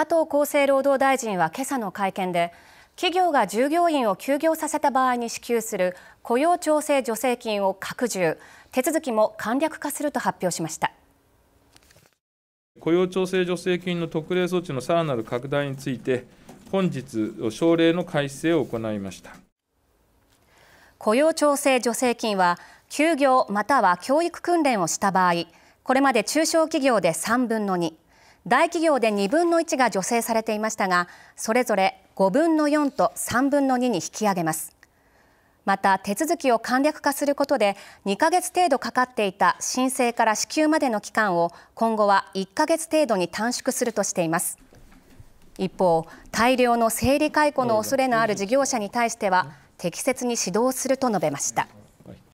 加藤厚生労働大臣は今朝の会見で企業が従業員を休業させた場合に支給する雇用調整助成金を拡充手続きも簡略化すると発表しました雇用調整助成金の特例措置のさらなる拡大について本日省令の改正を行いました雇用調整助成金は休業または教育訓練をした場合これまで中小企業で3分の2大企業で2分の1が助成されていましたがそれぞれ5分の4と3分の2に引き上げますまた手続きを簡略化することで2ヶ月程度かかっていた申請から支給までの期間を今後は1ヶ月程度に短縮するとしています一方大量の整理解雇の恐れのある事業者に対しては適切に指導すると述べました